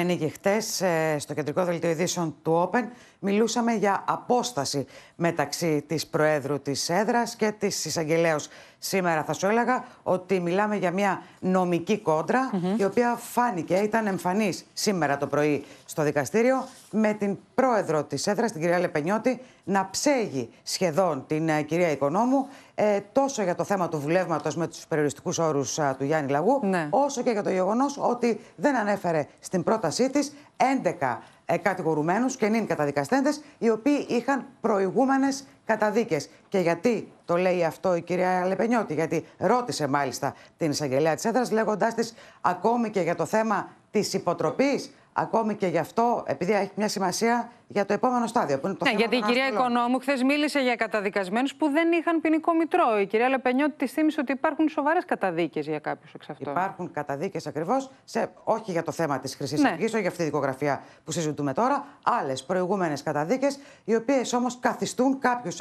είναι και χτες ε, στο κεντρικό δελτίο ειδήσεων του Open, μιλούσαμε για απόσταση μεταξύ της Προέδρου της Έδρας και της Εισαγγελέα σήμερα θα σου έλεγα ότι μιλάμε για μια νομική η οποία φάνηκε, ήταν εμφανής σήμερα το πρωί στο δικαστήριο, με την πρόεδρο της έδρας, την κυρία Λεπενιώτη, να ψέγει σχεδόν την ε, κυρία Οικονόμου, ε, τόσο για το θέμα του βουλεύματος με τους περιοριστικούς όρους του Γιάννη Λαγού, ναι. όσο και για το γεγονός ότι δεν ανέφερε στην πρότασή της 11 ε, και νυν καταδικαστέντες οι οποίοι είχαν προηγούμενες καταδίκες. Και γιατί το λέει αυτό η κυρία Λεπενιώτη, γιατί ρώτησε μάλιστα την εισαγγελία της έδρας λέγοντάς της ακόμη και για το θέμα της υποτροπής Ακόμη και γι' αυτό, επειδή έχει μια σημασία για το επόμενο στάδιο. Που είναι το ναι, γιατί η κυρία Οικονόμου χθες μίλησε για καταδικασμένους που δεν είχαν ποινικό μητρό. Η κυρία Λεπενιώτη της θύμισε ότι υπάρχουν σοβαρές καταδίκες για κάποιους εξ αυτών. Υπάρχουν καταδίκες ακριβώς, όχι για το θέμα της Χρυσής ναι. όχι για αυτή τη δικογραφία που συζητούμε τώρα. Άλλες προηγούμενες καταδίκες, οι οποίες όμως καθιστούν κάποιους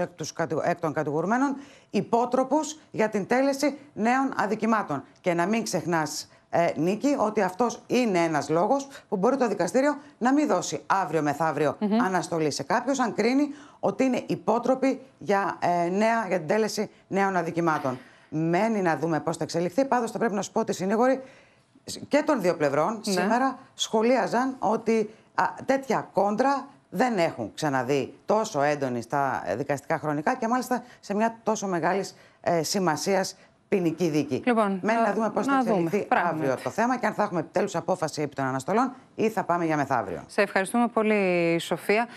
εκ των κατηγορουμένων υπότροπους για την τέλεση νέων αδικημάτων. Και να μην ξεχνάς ε, Νίκη, ότι αυτός είναι ένας λόγος που μπορεί το δικαστήριο να μην δώσει αύριο αναστολή σε κάποιον, αν κρίνει ότι είναι υπότροπη για, ε, νέα, για την τέλεση νέων αδικημάτων. Μένει να δούμε πώς θα εξελιχθεί. Πάντως, θα πρέπει να σου πω ότι οι συνήγοροι και των δύο πλευρών ναι. σήμερα σχολίαζαν ότι τέτοια κόντρα δεν έχουν ξαναδεί τόσο έντονη στα δικαστικά χρονικά και μάλιστα σε μια τόσο μεγάλης ε, σημασίας ποινική δίκη. Λοιπόν, Μένει να δούμε πώς θα εξελιχθεί αύριο το θέμα και αν θα έχουμε επιτέλους απόφαση επί των αναστολών ή θα πάμε για μεθαύριο. Σε ευχαριστούμε πολύ, Σοφία.